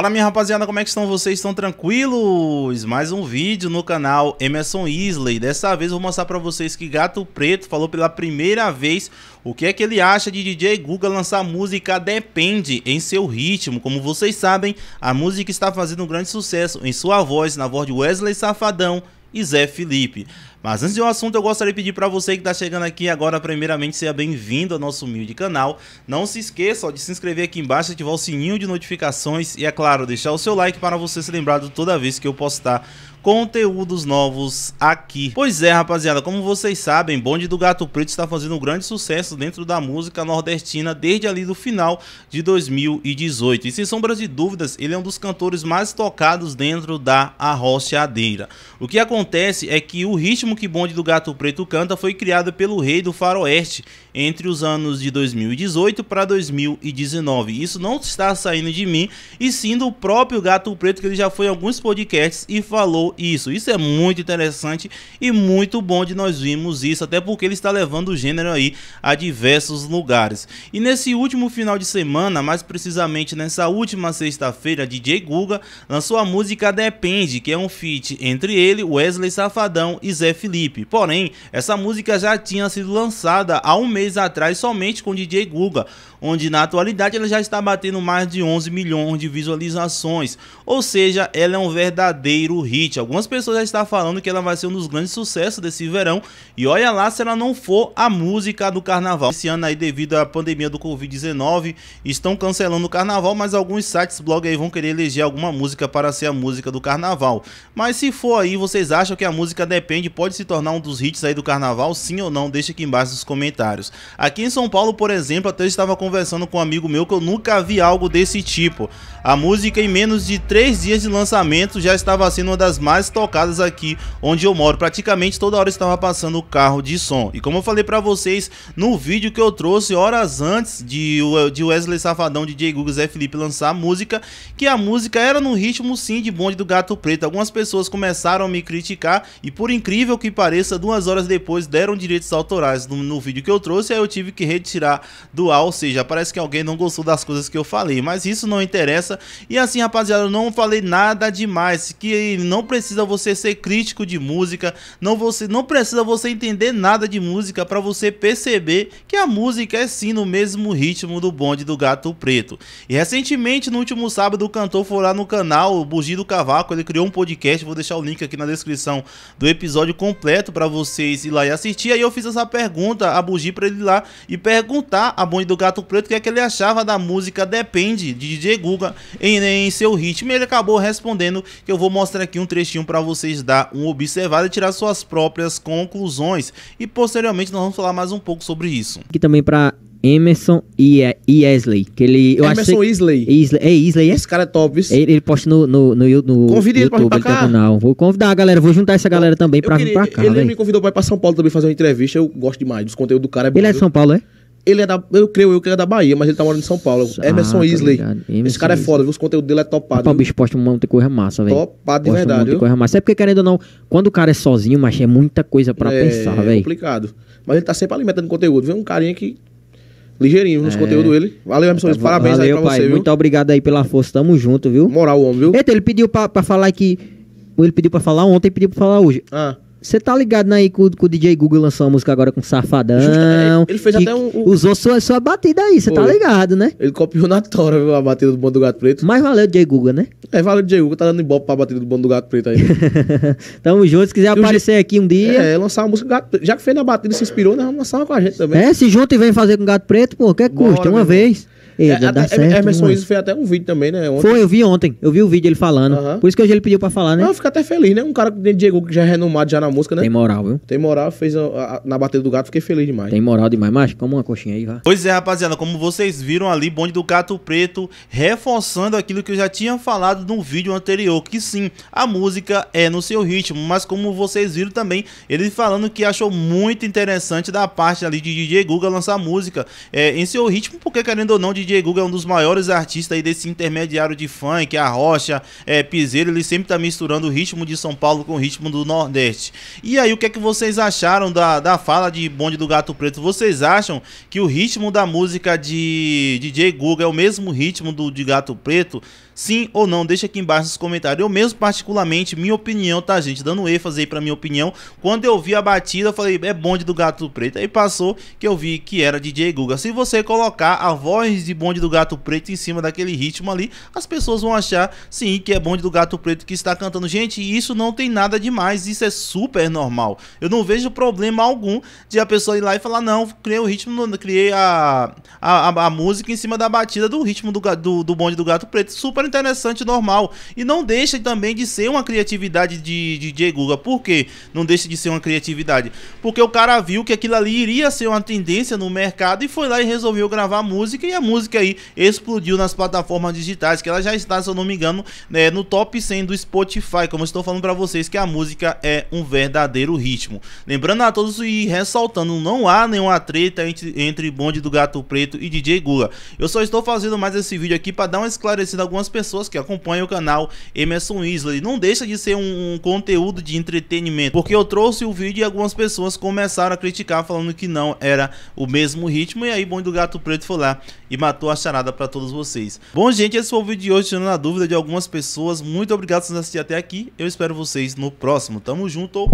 Fala minha rapaziada, como é que estão vocês? Estão tranquilos? Mais um vídeo no canal Emerson Isley. Dessa vez vou mostrar pra vocês que Gato Preto falou pela primeira vez o que é que ele acha de DJ Guga lançar música Depende em seu ritmo. Como vocês sabem, a música está fazendo um grande sucesso em sua voz, na voz de Wesley Safadão e Zé Felipe. Mas antes de um assunto, eu gostaria de pedir para você que está chegando aqui agora, primeiramente, seja bem-vindo ao nosso humilde canal. Não se esqueça ó, de se inscrever aqui embaixo, ativar o sininho de notificações e, é claro, deixar o seu like para você ser lembrado toda vez que eu postar conteúdos novos aqui. Pois é, rapaziada, como vocês sabem, Bonde do Gato Preto está fazendo um grande sucesso dentro da música nordestina desde ali do final de 2018. E sem sombras de dúvidas, ele é um dos cantores mais tocados dentro da arrochadeira. O que acontece é que o ritmo ritmo que Bonde do Gato Preto canta foi criado pelo Rei do Faroeste entre os anos de 2018 para 2019. Isso não está saindo de mim e sim do próprio Gato Preto, que ele já foi em alguns podcasts e falou isso. Isso é muito interessante e muito bom de nós vimos isso, até porque ele está levando o gênero aí a diversos lugares. E nesse último final de semana, mais precisamente nessa última sexta-feira, DJ Guga lançou a música Depende, que é um feat entre ele, Wesley Safadão e Zé Felipe. Porém, essa música já tinha sido lançada há um mês atrás somente com DJ Guga, onde na atualidade ela já está batendo mais de 11 milhões de visualizações. Ou seja, ela é um verdadeiro hit. Algumas pessoas já estão falando que ela vai ser um dos grandes sucessos desse verão. E olha lá se ela não for a música do carnaval. Esse ano aí, devido à pandemia do Covid-19, estão cancelando o carnaval, mas alguns sites blog aí vão querer eleger alguma música para ser a música do carnaval. Mas se for aí, vocês acham que a música depende, pode pode se tornar um dos hits aí do carnaval, sim ou não, deixa aqui embaixo nos comentários. Aqui em São Paulo, por exemplo, até eu estava conversando com um amigo meu que eu nunca vi algo desse tipo. A música em menos de 3 dias de lançamento já estava sendo uma das mais tocadas aqui onde eu moro. Praticamente toda hora estava passando o carro de som. E como eu falei para vocês no vídeo que eu trouxe horas antes de, de Wesley Safadão, DJ Guga Zé Felipe lançar a música, que a música era no ritmo sim de bonde do Gato Preto. Algumas pessoas começaram a me criticar e por incrível que pareça, duas horas depois deram direitos autorais no, no vídeo que eu trouxe, aí eu tive que retirar do ar, ou seja, parece que alguém não gostou das coisas que eu falei, mas isso não interessa. E assim, rapaziada, eu não falei nada demais, que não precisa você ser crítico de música, não, você, não precisa você entender nada de música para você perceber que a música é sim no mesmo ritmo do bonde do Gato Preto. E recentemente, no último sábado, o cantor foi lá no canal, o do Cavaco, ele criou um podcast, vou deixar o link aqui na descrição do episódio com completo para vocês ir lá e assistir. Aí eu fiz essa pergunta a Bugi para ele ir lá e perguntar a Bonde do Gato Preto o que é que ele achava da música Depende de DJ Guga em, em seu ritmo. E ele acabou respondendo que eu vou mostrar aqui um trechinho para vocês dar um observado e tirar suas próprias conclusões. E posteriormente nós vamos falar mais um pouco sobre isso. Aqui também para Emerson Isley. Eh, que ele, eu Emerson acho Isley. Isley. É Isley, é? Esse cara é top. Isso. Ele, ele posta no, no, no, no YouTube, ele pra ele cá. canal. Vou convidar a galera, vou juntar essa galera também pra queria, vir pra cá. Ele me convidou pra ir pra São Paulo também fazer uma entrevista. Eu gosto demais dos conteúdos do cara. É bom, ele é de São Paulo, é? Ele é da. Eu creio eu que ele é da Bahia, mas ele tá morando em São Paulo. Ah, Emerson Isley. Tá Emerson Esse cara é foda, viu? Os conteúdos dele é topado. o bicho posta um monte de coisa massa, velho. Topado de posta verdade. Um monte de coisa massa. É porque, querendo ou não, quando o cara é sozinho, mas é muita coisa pra é, pensar, velho. É véio. complicado. Mas ele tá sempre alimentando conteúdo, vê Um carinha que ligeirinho nos é. conteúdos dele. Valeu, Emerson. Tá, parabéns valeu, aí pra pai, você, viu? Muito obrigado aí pela força. Tamo junto, viu? Moral, homem, viu? Eita, ele pediu pra, pra falar que... Ele pediu pra falar ontem, pediu pra falar hoje. Ah. Você tá ligado né, aí que o, que o DJ Google lançou uma música agora com Safadão. Justa, ele fez até um, um... Usou sua, sua batida aí, você tá ligado, né? Ele copiou na tora viu, a batida do Bando do Gato Preto. Mas valeu, DJ Google, né? É, valeu, DJ Google. Tá dando ibope pra batida do Bando do Gato Preto aí. Tamo junto. Se quiser aparecer aqui um dia... É, lançar uma música Gato Preto. Já que fez na batida se inspirou, nós vamos lançar uma com a gente também. É, se junta e vem fazer com Gato Preto, pô, que Bora, custa? Uma vez. Irmão. Ele, é, até, certo, Emerson Isso fez até um vídeo também, né? Ontem. Foi, eu vi ontem. Eu vi o vídeo ele falando. Por isso que hoje ele pediu pra falar, né? Não, ah, eu fico até feliz, né? Um cara que Diego que já é renomado já na música, né? Tem moral, viu? Tem moral, fez a, a, na bateria do gato, fiquei feliz demais. Tem moral demais, mas como uma coxinha aí, vai. Pois é, rapaziada, como vocês viram ali, bonde do gato preto, reforçando aquilo que eu já tinha falado no vídeo anterior, que sim, a música é no seu ritmo, mas como vocês viram também, ele falando que achou muito interessante da parte ali de DJ Guga lançar música é, em seu ritmo, porque querendo ou não, de DJ Guga é um dos maiores artistas aí desse intermediário de funk, a Rocha, é, Piseiro, ele sempre tá misturando o ritmo de São Paulo com o ritmo do Nordeste. E aí, o que é que vocês acharam da, da fala de Bonde do Gato Preto? Vocês acham que o ritmo da música de DJ Guga é o mesmo ritmo do de Gato Preto? Sim ou não? Deixa aqui embaixo nos comentários. Eu mesmo, particularmente, minha opinião, tá, gente? Dando ênfase aí pra minha opinião. Quando eu vi a batida, eu falei, é bonde do gato preto. Aí passou que eu vi que era DJ Guga. Se você colocar a voz de de bonde do gato preto em cima daquele ritmo ali, as pessoas vão achar sim que é bonde do gato preto que está cantando. Gente, isso não tem nada demais, isso é super normal. Eu não vejo problema algum de a pessoa ir lá e falar: não, criei o ritmo, criei a, a, a música em cima da batida do ritmo do, do, do bonde do gato preto. Super interessante, normal. E não deixa também de ser uma criatividade de, de DJ Guga. Por quê? Não deixa de ser uma criatividade. Porque o cara viu que aquilo ali iria ser uma tendência no mercado e foi lá e resolveu gravar música e a música música aí explodiu nas plataformas digitais, que ela já está, se eu não me engano, né, no top 100 do Spotify, como eu estou falando para vocês que a música é um verdadeiro ritmo. Lembrando a todos e ressaltando, não há nenhuma treta entre, entre Bonde do Gato Preto e DJ Gula. Eu só estou fazendo mais esse vídeo aqui para dar uma esclarecida a algumas pessoas que acompanham o canal Emerson Isley. Não deixa de ser um, um conteúdo de entretenimento, porque eu trouxe o vídeo e algumas pessoas começaram a criticar falando que não era o mesmo ritmo e aí Bonde do Gato Preto foi lá e matou matou a charada para todos vocês. Bom, gente, esse foi o vídeo de hoje, tirando a dúvida de algumas pessoas. Muito obrigado por assistir até aqui. Eu espero vocês no próximo. Tamo junto!